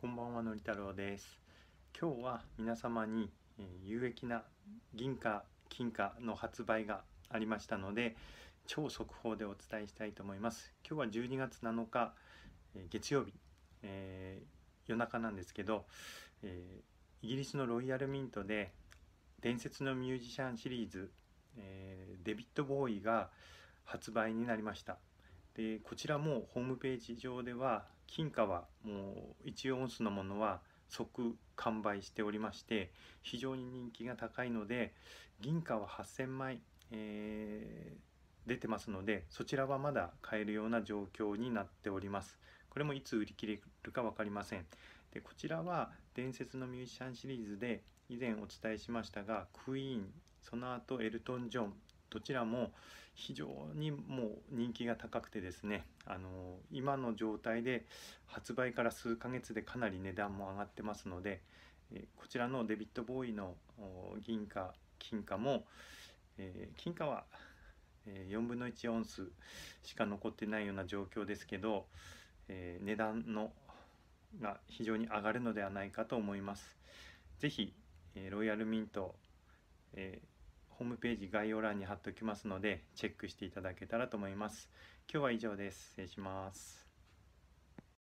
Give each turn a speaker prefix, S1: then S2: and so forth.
S1: こんばんはのり太郎です今日は皆様に有益な銀貨金貨の発売がありましたので超速報でお伝えしたいと思います今日は12月7日月曜日、えー、夜中なんですけど、えー、イギリスのロイヤルミントで伝説のミュージシャンシリーズ、えー、デビッド・ボーイが発売になりましたでこちらもホームページ上では金貨はもう1オンスのものは即完売しておりまして非常に人気が高いので銀貨は8,000枚、えー、出てますのでそちらはまだ買えるような状況になっておりますこれもいつ売り切れるか分かりませんでこちらは伝説のミュージシャンシリーズで以前お伝えしましたがクイーンその後エルトン・ジョンどちらも非常にもう人気が高くてですねあの今の状態で発売から数ヶ月でかなり値段も上がってますのでこちらのデビットボーイの銀貨金貨も金貨は4分の1オンスしか残ってないような状況ですけど値段のが非常に上がるのではないかと思います。ぜひロイヤルミント、えーホームページ概要欄に貼っておきますのでチェックしていただけたらと思います。今日は以上です。失礼します。